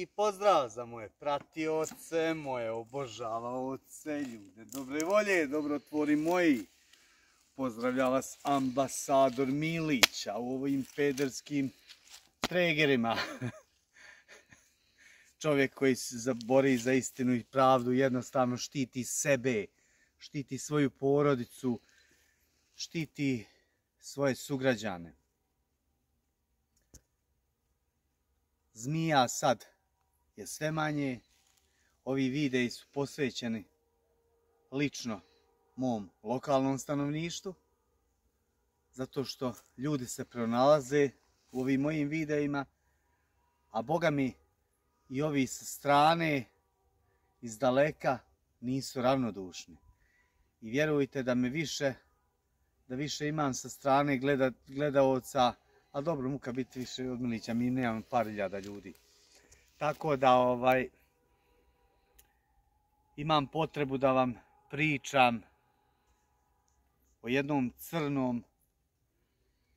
i pozdrav za moje pratioce, moje obožavaoce, ljude dobre volje, dobrotvori moji. Pozdravlja vas ambasador Milića u ovim pederskim tregerima. Čovjek koji se bori za istinu i pravdu, jednostavno štiti sebe, štiti svoju porodicu, štiti svoje sugrađane. Zmija sad je sve manje. Ovi videi su posvećeni lično mom lokalnom stanovništvu. Zato što ljudi se pronalaze u ovim mojim videima. A boga mi i ovi sa strane, iz daleka, nisu ravnodušni. I vjerujte da me više, da više imam sa strane gleda, gledaoca, a dobro, muka biti više od Milića, mi nemamo par ljada ljudi. Tako da ovaj imam potrebu da vam pričam o jednom crnom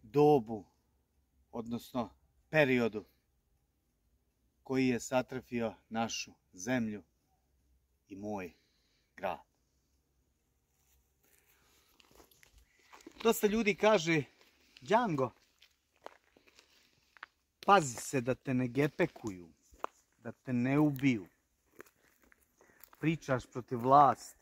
dobu, odnosno periodu koji je satrfio našu zemlju i moj grad. Dosta ljudi kaže, Django, pazi se da te ne gepekuju da te ne ubiju. Pričaš protiv vlasti.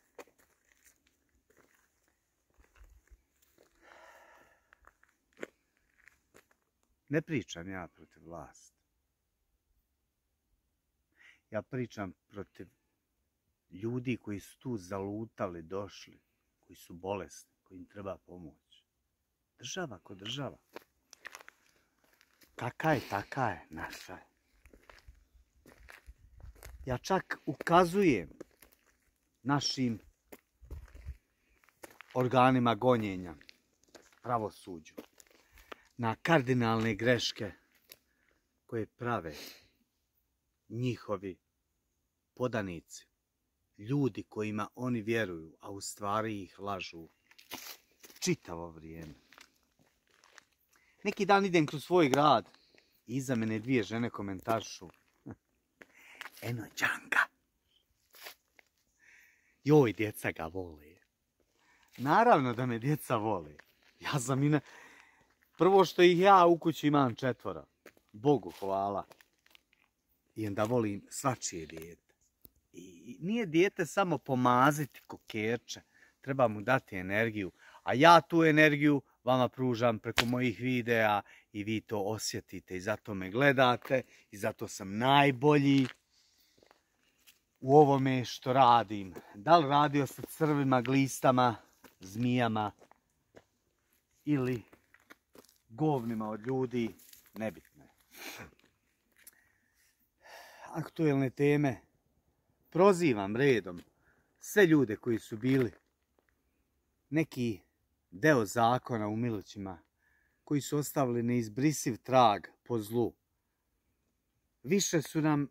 Ne pričam ja protiv vlasti. Ja pričam protiv ljudi koji su tu zalutali, došli, koji su bolesni, im treba pomoć. Država ko država. Kaka je, taka je, naša ja čak ukazujem našim organima gonjenja, pravosuđu, na kardinalne greške koje prave njihovi podanici, ljudi kojima oni vjeruju, a u stvari ih lažu čitavo vrijeme. Neki dan idem kroz svoj grad i iza mene dvije žene komentaršu Eno džanga. Joj, djeca ga voli. Naravno da me djeca voli. Ja sam i Prvo što ih ja u kući imam četvora. Bogu hvala. I onda volim svačije dijete. I nije dijete samo pomaziti kokerče. Treba mu dati energiju. A ja tu energiju vama pružam preko mojih videa i vi to osjetite i zato me gledate i zato sam najbolji u ovome što radim. Da li radio sa crvima, glistama, zmijama ili govnima od ljudi, nebitno je. Aktuelne teme prozivam redom sve ljude koji su bili neki deo zakona u Milićima koji su ostavili neizbrisiv trag po zlu. Više su nam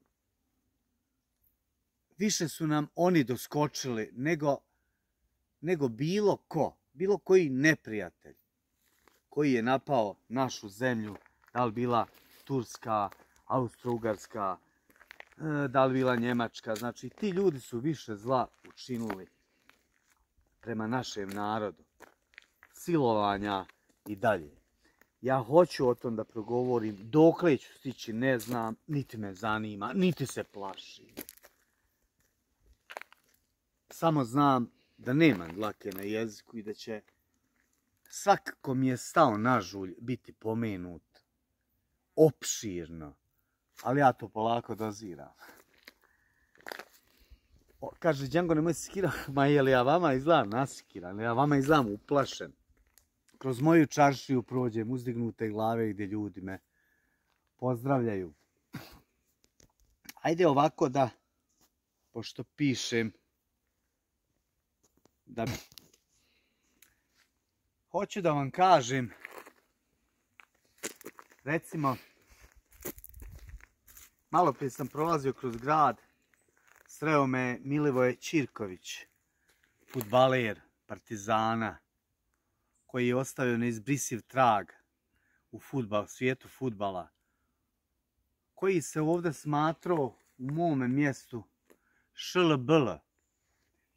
više su nam oni doskočili nego, bilo ko, bilo koji neprijatelj koji je napao našu zemlju, da li bila Turska, Austro-Ugarska, e, da li bila Njemačka. Znači, ti ljudi su više zla učinili prema našem narodu. Silovanja i dalje. Ja hoću o tom da progovorim. Dokle ću stići, ne znam, niti me zanima, niti se plaši. Samo znam da nemam glake na jeziku i da će svakako mi je stao na žulj biti pomenut opširno, ali ja to polako doziram. kaže, Django nemoj sikira, ma je li ja vama izgledam nasikiran, ja vama izgledam uplašen. Kroz moju čaršiju prođem uzdignute glave gdje ljudi me pozdravljaju. Ajde ovako da, pošto pišem, da... Hoću da vam kažem, recimo, malo prije sam prolazio kroz grad, sreo me Milivoje Čirković, futbaler Partizana, koji je ostavio neizbrisiv trag u futbal, svijetu futbala, koji se ovdje smatrao u mome mjestu ŠLBL,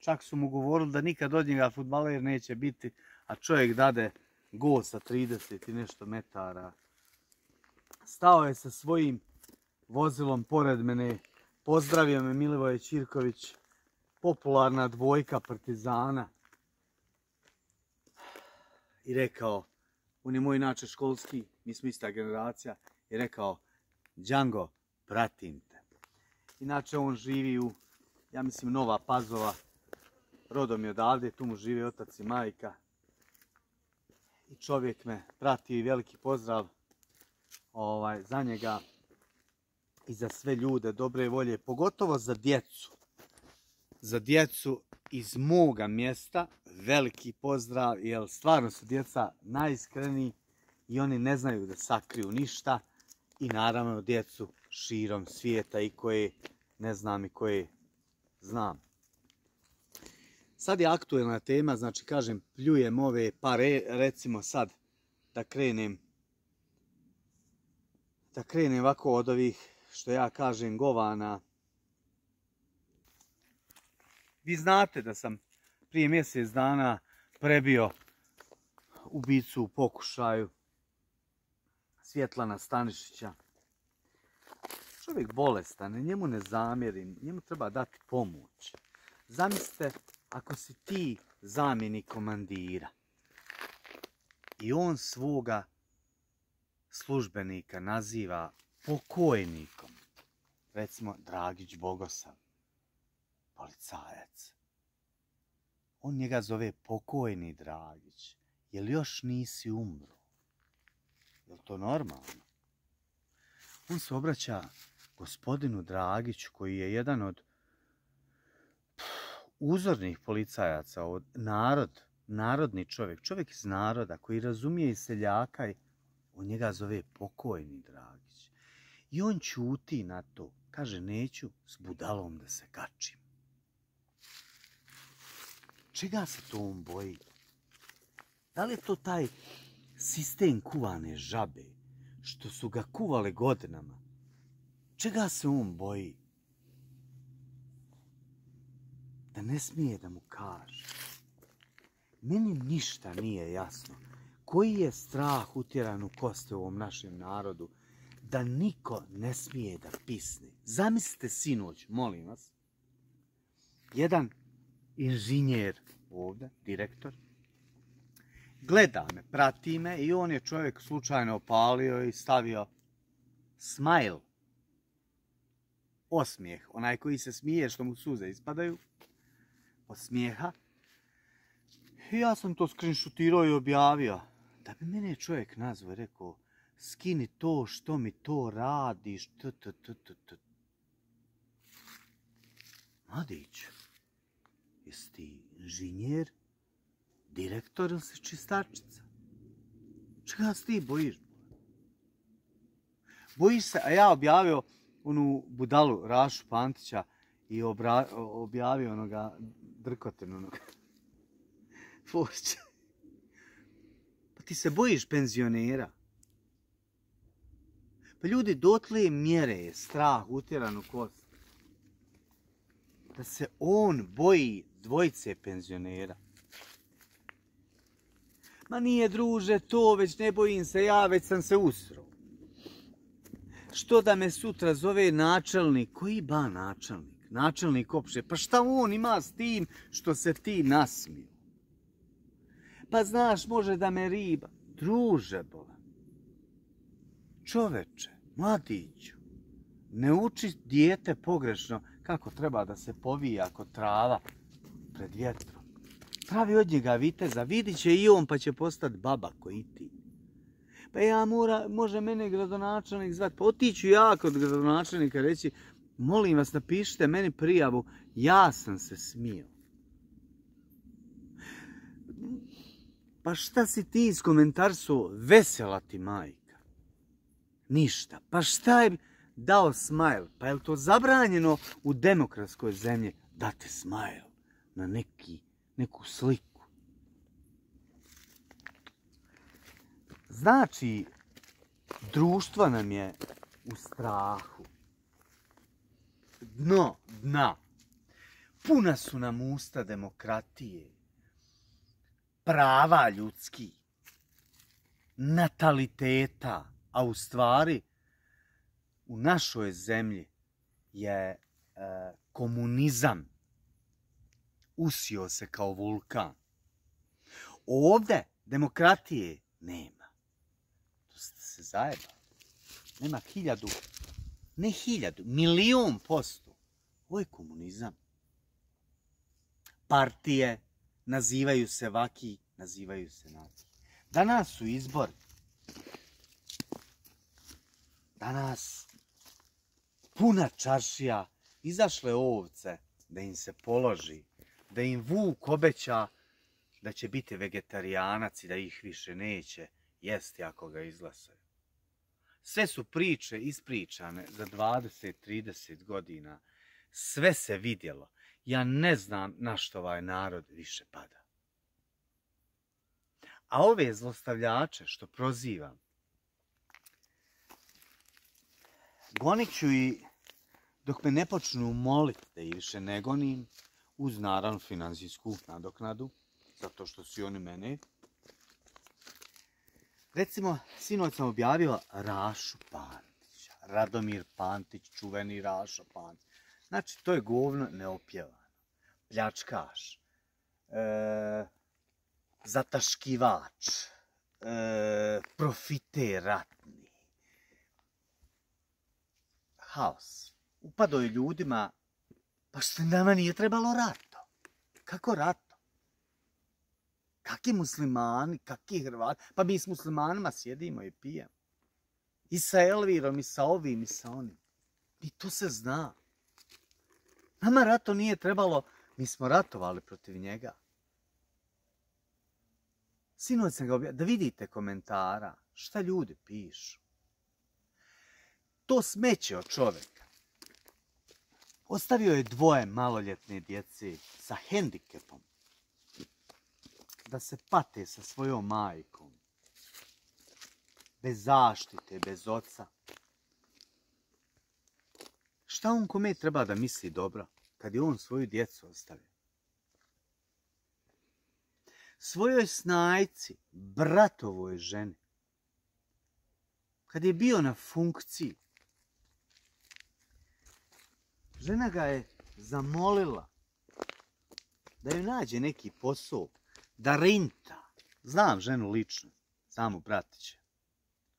Čak su mu govorili da nikad od njega futbaler neće biti, a čovjek dade gol sa 30 i nešto metara. Stao je sa svojim vozilom pored mene, pozdravio me Milivoje Čirković, popularna dvojka partizana. I rekao, on je moj način školski, mi smo ista generacija, i rekao, Django, pratim te. Inače on živi u, ja mislim, Nova Pazova, rodom je odavde, tu mu živi otac i majka. I čovjek me prati i veliki pozdrav ovaj, za njega i za sve ljude dobre volje, pogotovo za djecu. Za djecu iz moga mjesta veliki pozdrav, jer stvarno su djeca najiskreniji i oni ne znaju da sakriju ništa i naravno djecu širom svijeta i koje ne znam i koje znam. Sad je aktuelna tema, znači kažem, pljujem ove pare, recimo sad da krenem da krenem ovako od ovih što ja kažem govana. Vi znate da sam prije mjesec dana prebio ubicu u pokušaju Svjetlana Stanišića. Čovjek bolestan, njemu ne zamjerim, njemu treba dati pomoć. Zamislite ako si ti zamjenik komandira i on svoga službenika naziva pokojnikom, recimo Dragić Bogosav, policajac, on njega zove pokojni Dragić, jer još nisi umro. Je to normalno? On se obraća gospodinu Dragiću koji je jedan od uzornih policajaca, od narod, narodni čovjek, čovjek iz naroda koji razumije i seljaka, on njega zove pokojni Dragić. I on ćuti na to, kaže neću s budalom da se kačim. Čega se to on boji? Da li je to taj sistem kuvane žabe, što su ga kuvale godinama? Čega se on boji? da ne smije da mu kaže. Meni ništa nije jasno. Koji je strah utjeran u koste u ovom našem narodu da niko ne smije da pisne. Zamislite sinoć, molim vas, jedan inženjer ovdje, direktor, gleda me, prati me i on je čovjek slučajno opalio i stavio smile, osmijeh, onaj koji se smije što mu suze ispadaju, smijeha. E, ja sam to screenshotirao i objavio. Da bi mene čovjek nazvao i rekao, skini to što mi to radiš, Mladić, jesi ti inženjer, direktor ili si čistačica? Čega se ti bojiš? Bojiš se, a ja objavio onu budalu Rašu Pantića i objavio onoga drkotin onog. Forče. Pa ti se bojiš penzionera. Pa ljudi, dotle mjere je strah utjeran u kost. Da se on boji dvojce penzionera. Ma nije druže to, već ne bojim se ja, već sam se usro. Što da me sutra zove načelnik? Koji ba načelnik? načelnik opće, pa šta on ima s tim što se ti nasmiju? Pa znaš, može da me riba. Druže, bola. Čoveče, mladiću, ne uči dijete pogrešno kako treba da se povija ako trava pred vjetrom. Pravi od njega viteza, vidit će i on pa će postati baba koji ti. Pa ja mora, može mene gradonačelnik zvati, pa otiću ja kod gradonačelnika reći, molim vas napišite meni prijavu, ja sam se smio. Pa šta si ti iz komentarstva vesela ti majka? Ništa. Pa šta je dao smajl? Pa je to zabranjeno u demokratskoj zemlji te smajl na neki, neku sliku? Znači, društva nam je u strahu. No, dna. Puna su nam usta demokratije, prava ljudski, nataliteta, a u stvari u našoj zemlji je e, komunizam usio se kao vulkan. Ovdje demokratije nema. To ste se zajebali. Nema hiljadu, ne hiljadu, milijun posto ovo je komunizam. Partije nazivaju se vaki, nazivaju se naki. Danas su izbor, Danas puna čašija, izašle ovce da im se položi, da im vuk obeća da će biti vegetarijanac i da ih više neće jesti ako ga izlasaju. Sve su priče ispričane za 20-30 godina sve se vidjelo. Ja ne znam na što ovaj narod više pada. A ove zlostavljače što prozivam, gonit ću i dok me ne počnu moliti da ih više ne gonim, uz naravno financijsku nadoknadu, zato što su oni mene. Recimo, sinoć sam objavio Rašu Pantića, Radomir Pantić, čuveni Raša Pantić. Znači, to je govno neopjevano. Pljačkaš. E, zataškivač. Profiteratni. profite ratni. Haos. Upado je ljudima, pa što nama nije trebalo rato. Kako rato? Kaki muslimani, kaki Hrvati? Pa mi s muslimanima sjedimo i pijemo. I sa Elvirom, i sa ovim, i sa onim. I to se zna. Nama rato nije trebalo, mi smo ratovali protiv njega. Sinoć sam ga objavio, da vidite komentara, šta ljudi pišu. To smeće od čoveka. Ostavio je dvoje maloljetne djece sa hendikepom da se pate sa svojom majkom. Bez zaštite, bez oca. Šta on kome treba da misli dobro, kad je on svoju djecu ostavio? Svojoj snajci, bratovoj ženi, kad je bio na funkciji, žena ga je zamolila da joj nađe neki posao, da rinta. Znam ženu lično, samo bratiće.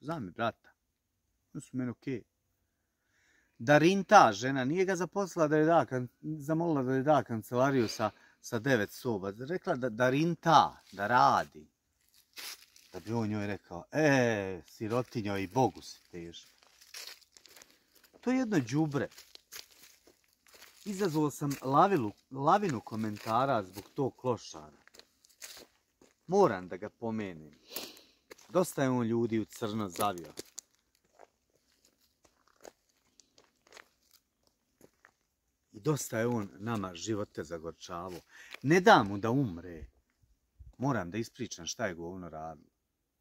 Znam i brata. Oni su meni okej da žena, nije ga zaposlila da je da, zamolila da je da kancelariju sa, sa devet soba. Rekla da, da da radi. Da bi on njoj rekao, e, sirotinjo i Bogu si teško. To je jedno đubre. Izazvao sam lavilu, lavinu komentara zbog tog klošara. Moram da ga pomenem. Dosta je on ljudi u crno zavio. I dosta je on nama živote zagorčavo. Ne da mu da umre. Moram da ispričam šta je govno radio.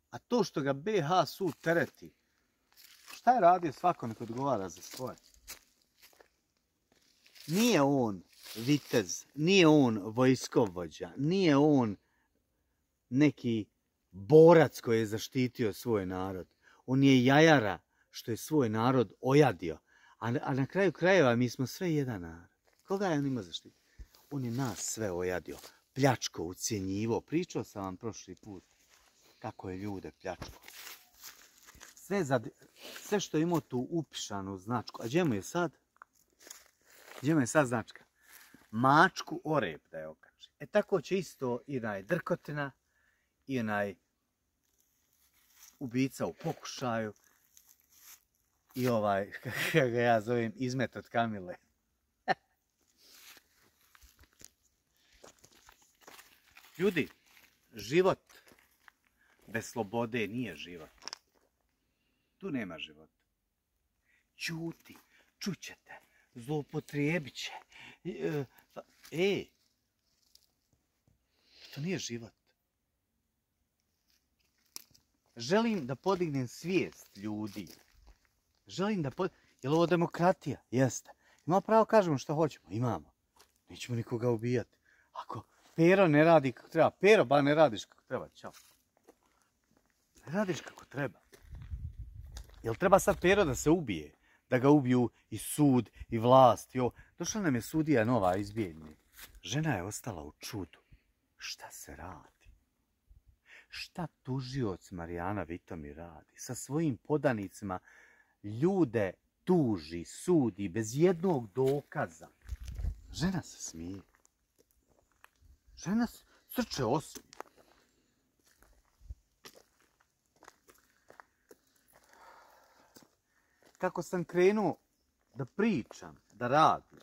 A to što ga BH sud tereti, šta je radio svako neko odgovara za svoje. Nije on vitez, nije on vojskovođa, nije on neki borac koji je zaštitio svoj narod. On je jajara što je svoj narod ojadio. A, na kraju krajeva mi smo sve jedan narod. Koga je on ima zaštiti? On je nas sve ojadio. Pljačko, ucijenjivo. Pričao sam vam prošli put kako je ljude pljačko. Sve, za, što je imao tu upišanu značku. A gdje mu je sad? Gdje mu je sad značka? Mačku oreb da je okači. E tako će isto i onaj drkotina i onaj ubica u pokušaju i ovaj, kako ga ja zovem, izmet od Kamile. Ljudi, život bez slobode nije život. Tu nema života. Čuti, čućete, zloupotrijebit će. E, e, to nije život. Želim da podignem svijest ljudi Želim da Jel ovo demokratija? Jeste. Imamo pravo kažemo što hoćemo? Imamo. Nećemo nikoga ubijati. Ako Pero ne radi kako treba. Pero, ba ne radiš kako treba. Ćao. Ne radiš kako treba. Jel treba sad Pero da se ubije? Da ga ubiju i sud i vlast. ovo. Došla nam je sudija nova iz Žena je ostala u čudu. Šta se radi? Šta tužioc Marijana Vitomi radi? Sa svojim podanicima ljude tuži, sudi, bez jednog dokaza. Žena se smije. Žena srče osmi. Kako sam krenuo da pričam, da radim,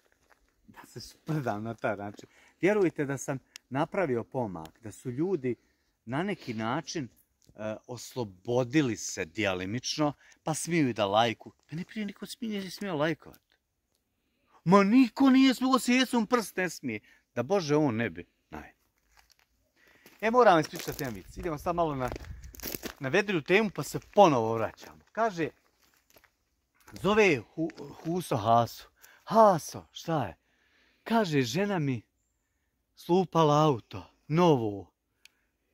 da se sprdam na taj način. Vjerujte da sam napravio pomak, da su ljudi na neki način E, oslobodili se djelimično pa smiju i da lajku. Pa ne prije niko smije, nije smio lajkovat. Ma niko nije smio, jesu prst ne smije. Da Bože, on ne bi. Naj. E, moram ispričati jedan Idemo sad malo na, na temu, pa se ponovo vraćamo. Kaže, zove hu, Huso Haso. Haso, šta je? Kaže, žena mi slupala auto, novo.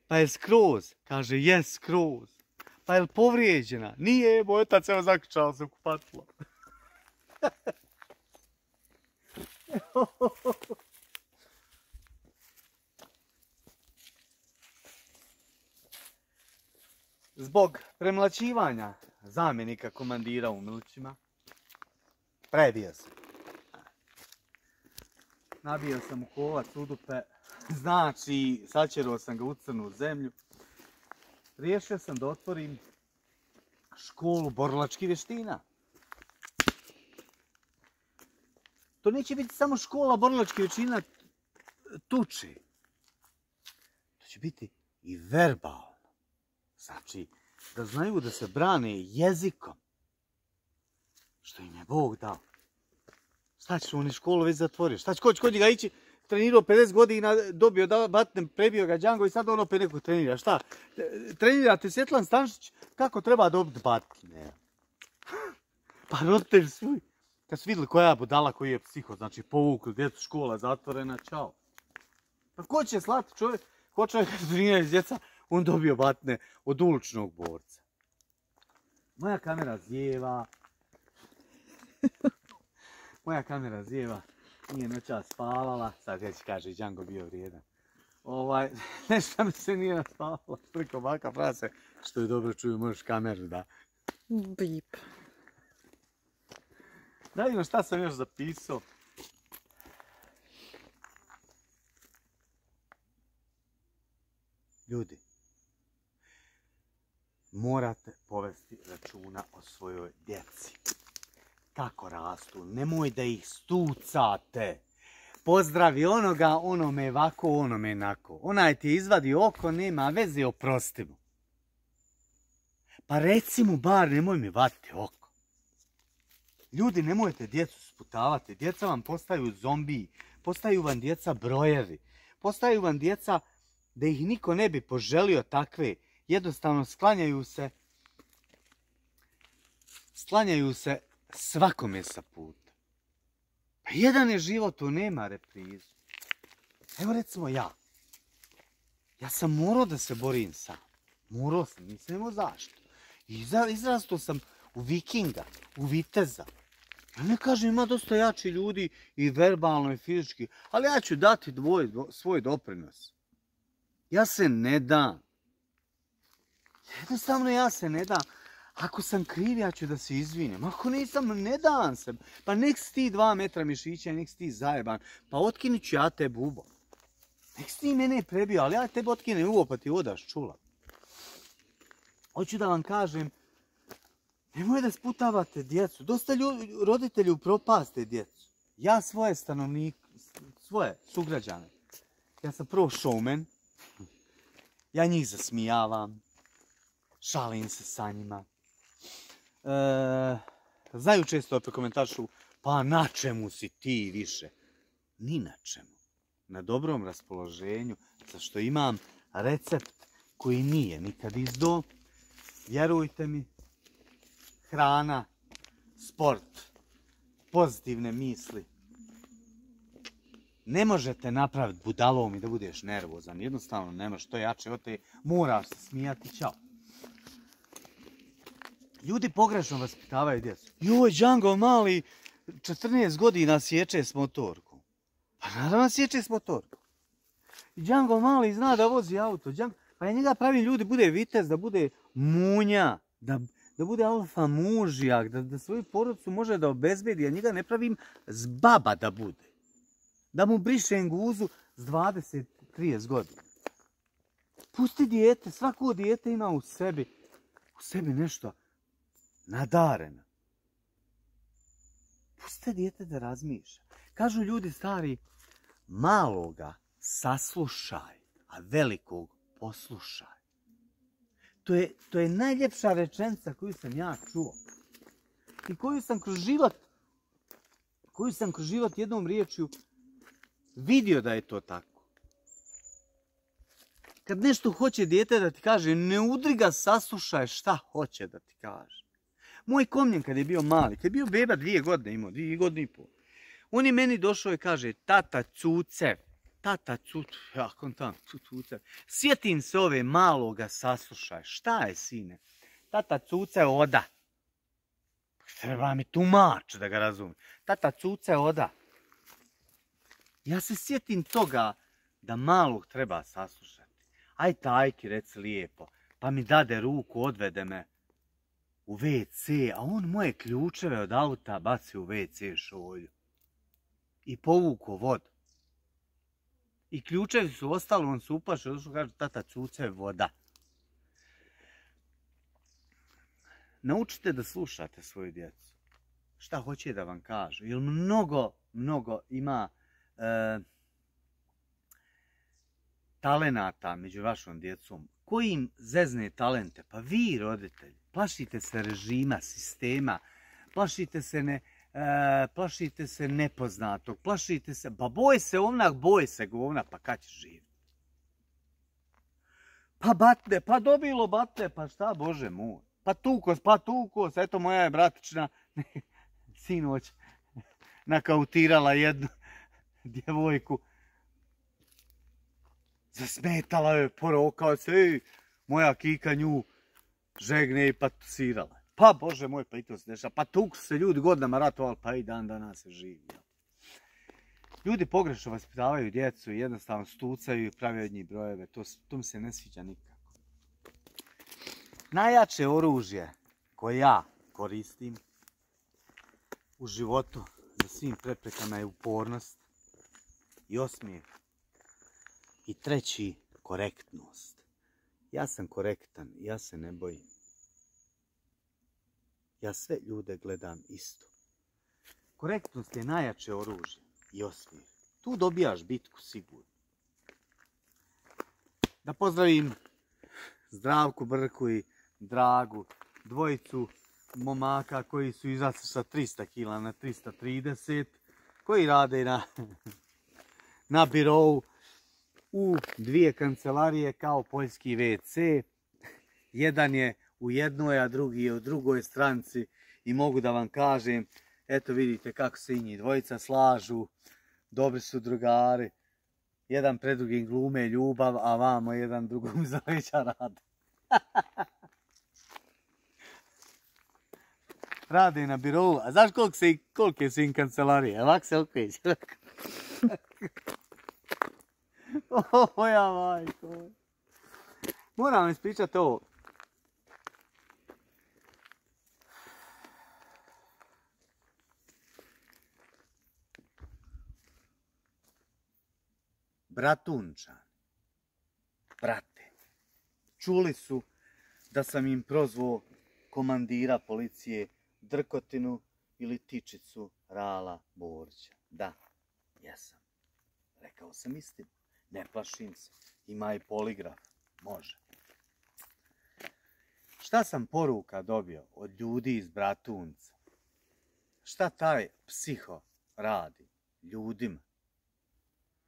Pa je skroz? Kaže, jes skroz. Pa je li povrijeđena? Nije, moj otac, evo zaključao se u kupatilo. Zbog premlaćivanja zamjenika komandira u milućima prebio se. Nabio sam u kovac u Znači, sačerao sam ga u crnu zemlju. Riješio sam da otvorim školu borlačkih vještina. To neće biti samo škola borlačkih vještina tuči. To će biti i verbalno. Znači, da znaju da se brane jezikom. Što im je Bog dao. Šta će oni školu već zatvoriti? Šta će, ko će će ga ići? trenirao 50 godina, dobio da batnem, prebio ga Django i sad on opet neko trenira. Šta? E, trenira te Svjetlan Stanšić kako treba dobiti batne. Pa roditelj svoj. Kad su vidjeli koja je budala, koji je psiho, znači povukli, djecu škola zatvorena, čao. Pa ko će slati čovjek, ko čovjek kad izjeca, djeca, on dobio batne od uličnog borca. Moja kamera zjeva. Moja kamera zjeva nije noća spavala, sad već kaže Django bio vrijedan. Ovaj, nešto mi se nije naspavala preko baka što je dobro čuju, možeš kameru da. Bip. Da vidimo šta sam još zapisao. Ljudi, morate povesti računa o svojoj djeci kako rastu, nemoj da ih stucate. Pozdravi onoga, onome ovako, onome enako. Onaj ti izvadi oko, nema veze, oprosti mu. Pa reci mu bar, nemoj mi vati oko. Ljudi, nemojte djecu sputavati. Djeca vam postaju zombiji. Postaju vam djeca brojevi. Postaju vam djeca da ih niko ne bi poželio takve. Jednostavno sklanjaju se sklanjaju se svakome sa puta. Pa jedan je život, to nema reprizu. Evo recimo ja. Ja sam morao da se borim sam. Morao sam, nisam zašto. izrastao sam u vikinga, u viteza. Ja ne kažem, ima dosta jači ljudi i verbalno i fizički, ali ja ću dati svoj doprinos. Ja se ne dam. Jednostavno ja se ne dam. Ako sam kriv, ja ću da se izvinim. Ako nisam, ne dam se. Pa nek si ti dva metra mišića, nek sti ti zajeban. Pa otkinit ću ja te bubo. Nek si ti mene prebio, ali ja tebe otkinem uvo pa ti odaš čula. Hoću da vam kažem, nemoj da sputavate djecu. Dosta roditelju roditelji upropaste djecu. Ja svoje stanovnik, svoje sugrađane, ja sam prvo showman, ja njih zasmijavam, šalim se sa njima, E, znaju često opet komentaršu, pa na čemu si ti više? Ni na čemu. Na dobrom raspoloženju, za što imam recept koji nije nikad izdo, vjerujte mi, hrana, sport, pozitivne misli. Ne možete napraviti budalom i da budeš nervozan. Jednostavno nemaš što jače od te. Moraš smijati. Ćao. Ljudi pogrešno vaspitavaju djecu. Joj, Django mali, 14 godina sječe s motorku. Pa naravno sječe s motorku. Django mali zna da vozi auto. Django... Pa je njega pravi ljudi, bude vitez, da bude munja, da, bude alfa mužijak, da, da svoju porodcu može da obezbedi, a njega ne pravim zbaba da bude. Da mu brišem guzu s 20-30 godina. Pusti dijete, svako dijete ima u sebi, u sebi nešto nadarena. Puste dijete da razmišlja. Kažu ljudi stari, maloga saslušaj, a velikog poslušaj. To je, najljepša rečenica koju sam ja čuo. I koju sam kroz život, koju sam kroz život jednom riječju vidio da je to tako. Kad nešto hoće dijete da ti kaže, ne udri ga, saslušaj šta hoće da ti kaže. Moj komljen kad je bio mali, kad je bio beba dvije godine imao, dvije godine i pol. On je meni došao i kaže, tata cuce, tata cuce, ja kontam, cuce. Sjetim se ove maloga, saslušaj, šta je sine? Tata cuce oda. Treba mi tumač da ga razumim. Tata cuce oda. Ja se sjetim toga da malog treba saslušati. Aj tajki reci lijepo, pa mi dade ruku, odvede me u WC, a on moje ključeve od auta baci u WC šolju. I povuko vodu. I ključevi su ostali, on se upaše, što kaže, tata cuce voda. Naučite da slušate svoju djecu. Šta hoće da vam kažu. Jer mnogo, mnogo ima eh, talenata među vašom djecom koji im zezne talente. Pa vi, roditelji, plašite se režima, sistema, plašite se ne... E, plašite se nepoznatog, plašite se, pa boj se ovnak, boj se govna, pa kad ćeš živjeti? Pa batne, pa dobilo batne, pa šta Bože moj. Pa tukos, pa tukos, eto moja je bratična sinoć nakautirala jednu djevojku. Zasmetala je, porokao se, moja kika nju žegne i patusirala. Pa bože moj, pa i to se dešava. Pa su se ljudi godinama ratovali, pa i dan danas se živi. Ljudi pogrešno vaspitavaju djecu i jednostavno stucaju i prave od njih brojeve. To, mi se ne sviđa nikako. Najjače oružje koje ja koristim u životu za svim preprekama je upornost i osmijeh. I treći, korektnost. Ja sam korektan, ja se ne bojim. Ja sve ljude gledam isto. Korektnost je najjače oružje i osvir. Tu dobijaš bitku sigurno. Da pozdravim Zdravku Brku i Dragu, dvojicu momaka koji su izašli sa 300 kila na 330, koji rade na, na birovu u dvije kancelarije kao poljski WC. Jedan je u jednoj, a drugi je u drugoj stranci i mogu da vam kažem, eto vidite kako se i dvojica slažu, dobri su drugari, jedan pred drugim glume ljubav, a vamo jedan drugom za rade. rade. na birolu a znaš se, kolike su im kancelarije, se o, moja majko. Moram vam ispričati ovo. Bratunčan. Brate. Čuli su da sam im prozvao komandira policije Drkotinu ili Tičicu Rala Borića. Da, jesam. Rekao sam istinu. Ne plašim Ima i poligraf. Može. Šta sam poruka dobio od ljudi iz Bratunca? Šta taj psiho radi ljudima?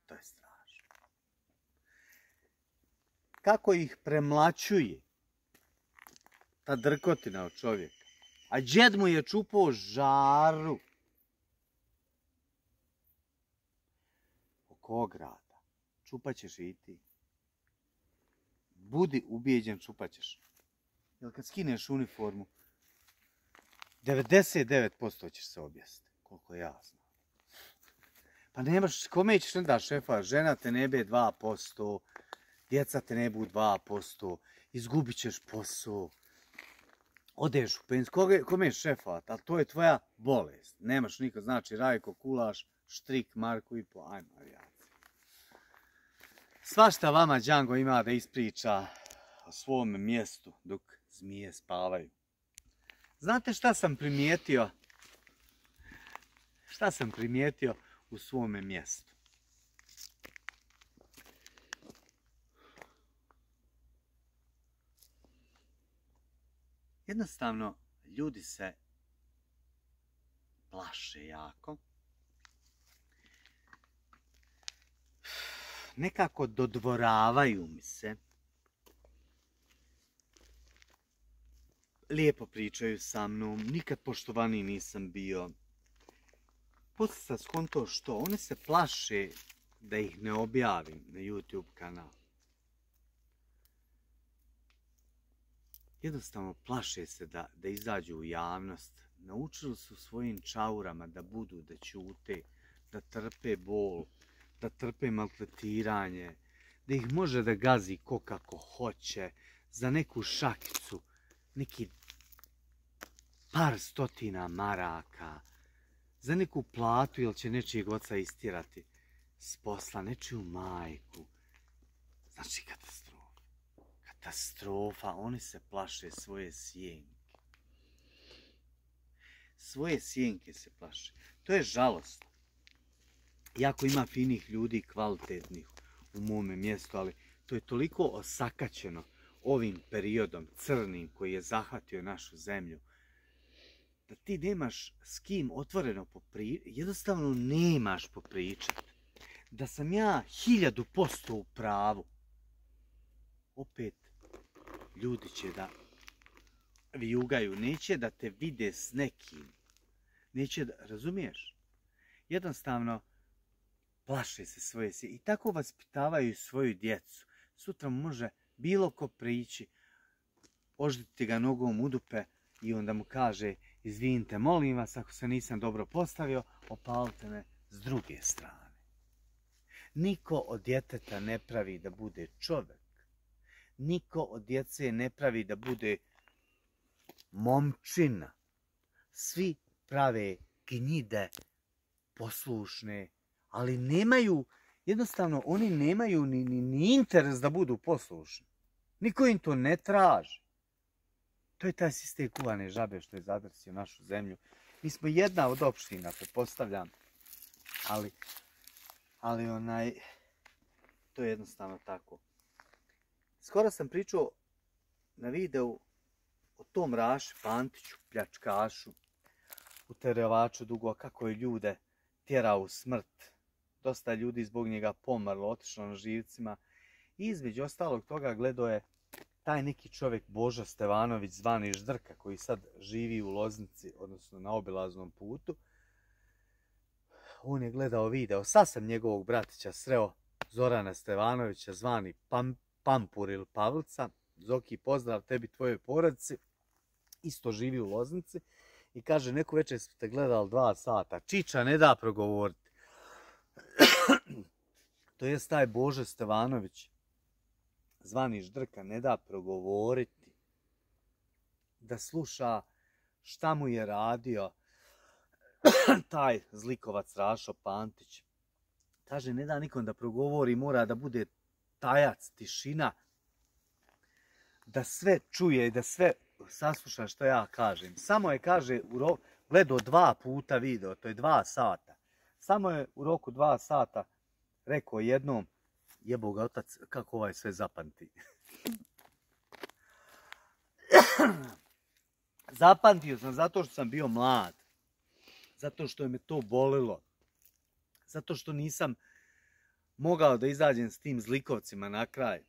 To je strašno. Kako ih premlačuje ta drkotina od čovjeka? A džed mu je čupao žaru. O grad čupat ćeš i ti. Budi ubijeđen, čupat ćeš. Jer kad skineš uniformu, 99% ćeš se objasniti, koliko ja znam. Pa nemaš, kome ćeš onda šefa, žena te ne be 2%, djeca te ne bu 2%, izgubit ćeš posao, odeš u penziju, kome, ješ šefa, ali to je tvoja bolest, nemaš niko, znači Rajko Kulaš, Štrik, Marko i po, ajmo ja. Svašta vama Django ima da ispriča o svom mjestu dok zmije spavaju. Znate šta sam primijetio? Šta sam primijetio u svome mjestu? Jednostavno, ljudi se plaše jako. nekako dodvoravaju mi se. Lijepo pričaju sa mnom, nikad poštovaniji nisam bio. Poslije sam skonto što, one se plaše da ih ne objavim na YouTube kanal. Jednostavno plaše se da, izađu u javnost. Naučili su svojim čaurama da budu, da ćute, da trpe bol da trpe maltretiranje, da ih može da gazi ko kako hoće, za neku šakicu, neki par stotina maraka, za neku platu, jel će nečijeg oca istirati, s posla nečiju majku. Znači katastrofa. Katastrofa, oni se plaše svoje sjenke. Svoje sjenke se plaše. To je žalostno jako ima finih ljudi, kvalitetnih u mome mjestu, ali to je toliko osakaćeno ovim periodom crnim koji je zahvatio našu zemlju, da ti nemaš s kim otvoreno popričati, jednostavno nemaš popričati. Da sam ja hiljadu posto u pravu, opet ljudi će da vijugaju, neće da te vide s nekim. Neće da, razumiješ? Jednostavno, plaše se svoje se i tako vaspitavaju svoju djecu. Sutra može bilo ko prići, ožditi ga nogom u dupe i onda mu kaže izvinite, molim vas, ako se nisam dobro postavio, opalite me s druge strane. Niko od djeteta ne pravi da bude čovjek. Niko od djece ne pravi da bude momčina. Svi prave gnjide, poslušne ali nemaju, jednostavno oni nemaju ni, interes da budu poslušni. Niko im to ne traži. To je taj sistem kuvane žabe što je zadrsio našu zemlju. Mi smo jedna od opština, pretpostavljam, ali, ali onaj, to je jednostavno tako. Skoro sam pričao na videu o tom Raši Pantiću, pljačkašu, uterevaču dugo, kako je ljude tjerao u smrt, dosta ljudi zbog njega pomrlo, otišlo na živcima. I između ostalog toga gledao je taj neki čovjek Božo Stevanović zvani Ždrka koji sad živi u Loznici, odnosno na obilaznom putu. On je gledao video, sad sam njegovog bratića sreo Zorana Stevanovića zvani Pam, Pampur ili Pavlica. Zoki, pozdrav tebi, tvojoj porodici. Isto živi u Loznici. I kaže, neku večer ste gledali dva sata. Čiča ne da progovoriti to je taj Bože Stevanović, zvani Ždrka, ne da progovoriti, da sluša šta mu je radio taj zlikovac Rašo Pantić. Kaže, ne da nikom da progovori, mora da bude tajac, tišina, da sve čuje i da sve sasluša što ja kažem. Samo je, kaže, gledao dva puta video, to je dva sata. Samo je u roku dva sata rekao jednom, jebo otac, kako ovaj sve zapamti. Zapamtio sam zato što sam bio mlad. Zato što je me to bolilo. Zato što nisam mogao da izađem s tim zlikovcima na kraj.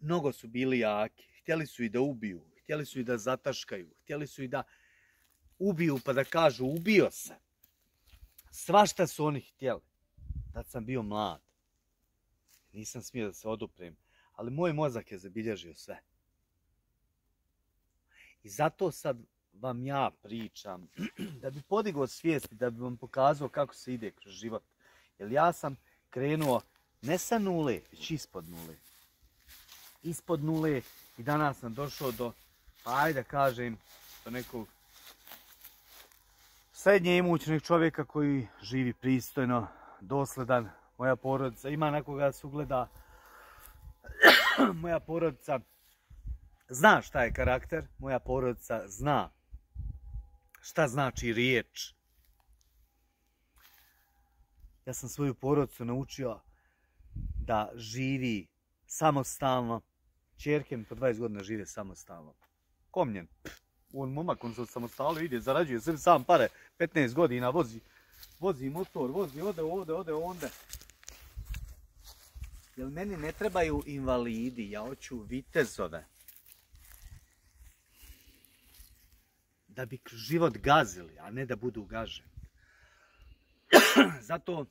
Mnogo su bili jaki. Htjeli su i da ubiju. Htjeli su i da zataškaju. Htjeli su i da ubiju pa da kažu ubio se. Svašta su oni htjeli. Tad sam bio mlad. Nisam smio da se oduprem. Ali moj mozak je zabilježio sve. I zato sad vam ja pričam. Da bi podigao svijesti, da bi vam pokazao kako se ide kroz život. Jer ja sam krenuo ne sa nule, već ispod nule. Ispod nule i danas sam došao do, pa ajde kažem, do nekog srednje imućnih čovjeka koji živi pristojno, dosledan. Moja porodica ima nekoga koga se Moja porodica zna šta je karakter. Moja porodica zna šta znači riječ. Ja sam svoju porodicu naučio da živi samostalno. Čerke mi po 20 godina žive samostalno. Komljen on momak, on se samostalo ide, zarađuje sve sam pare, 15 godina vozi, vozi motor, vozi ode ovde, ode onda. Jer meni ne trebaju invalidi, ja hoću vitezove. Da bi život gazili, a ne da budu gaženi. Zato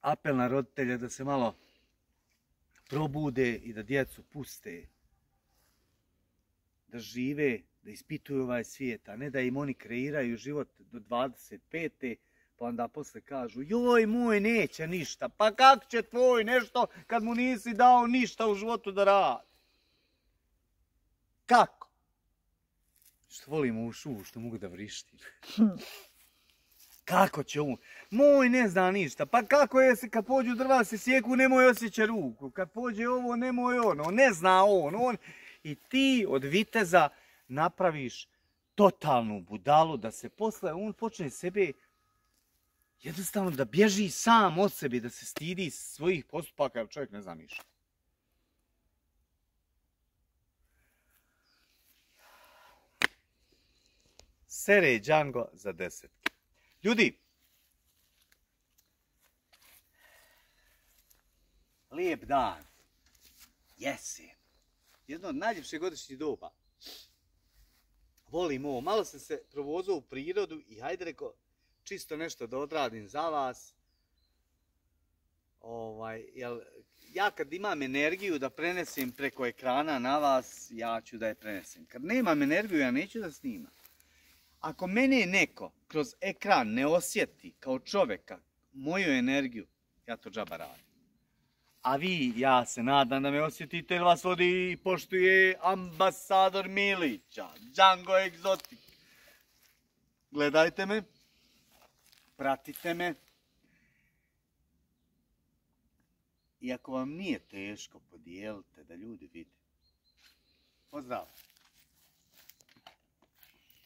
apel na roditelje da se malo probude i da djecu puste. Da žive da ispituju ovaj svijet, a ne da im oni kreiraju život do 25. pa onda posle kažu joj moj neće ništa, pa kak će tvoj nešto kad mu nisi dao ništa u životu da radi? Kako? Što volim u šuvu, što mogu da vrištim. kako će on? Moj ne zna ništa. Pa kako je se kad pođu drva se sjeku, nemoj osjeća ruku. Kad pođe ovo, nemoj ono. Ne zna on. on. I ti od viteza napraviš totalnu budalu, da se posle on počne sebe jednostavno da bježi sam od sebe, da se stidi svojih postupaka, jer čovjek ne zamišlja. Sere Django za deset Ljudi, lijep dan, jesen, jedno od najljepših godišnjih doba volim ovo. Malo sam se provozao u prirodu i hajde reko, čisto nešto da odradim za vas. Ovaj, jel, ja kad imam energiju da prenesem preko ekrana na vas, ja ću da je prenesem. Kad nemam energiju, ja neću da snimam. Ako mene neko kroz ekran ne osjeti kao čoveka moju energiju, ja to džaba radim. A vi, ja se nadam da me osjetite vas vodi poštuje ambasador Milića, Django Exotic. Gledajte me, pratite me. I ako vam nije teško, podijelite da ljudi vide. Pozdrav!